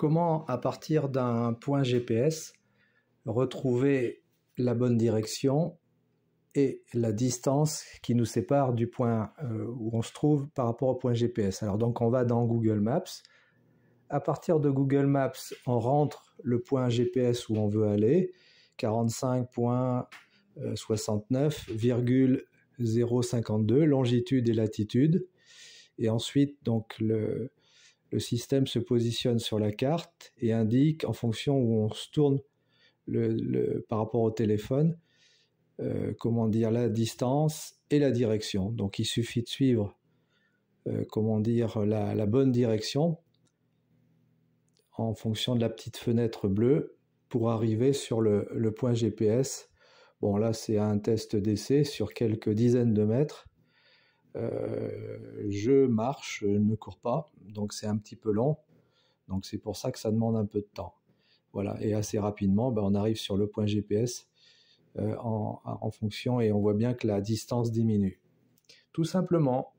comment, à partir d'un point GPS, retrouver la bonne direction et la distance qui nous sépare du point euh, où on se trouve par rapport au point GPS. Alors donc on va dans Google Maps. À partir de Google Maps, on rentre le point GPS où on veut aller, 45.69,052 euh, longitude et latitude. Et ensuite donc le, le système se positionne sur la carte et indique en fonction où on se tourne le, par rapport au téléphone, euh, comment dire, la distance et la direction. Donc il suffit de suivre, euh, comment dire, la, bonne direction en fonction de la petite fenêtre bleue pour arriver sur le, le point GPS. Bon là c'est un test d'essai sur quelques dizaines de mètres. Euh, je marche, ne cours pas, donc c'est un petit peu long, Donc c'est pour ça que ça demande un peu de temps. Voilà, et assez rapidement, ben, on arrive sur le point GPS euh, en fonction et on voit bien que la distance diminue. Tout simplement,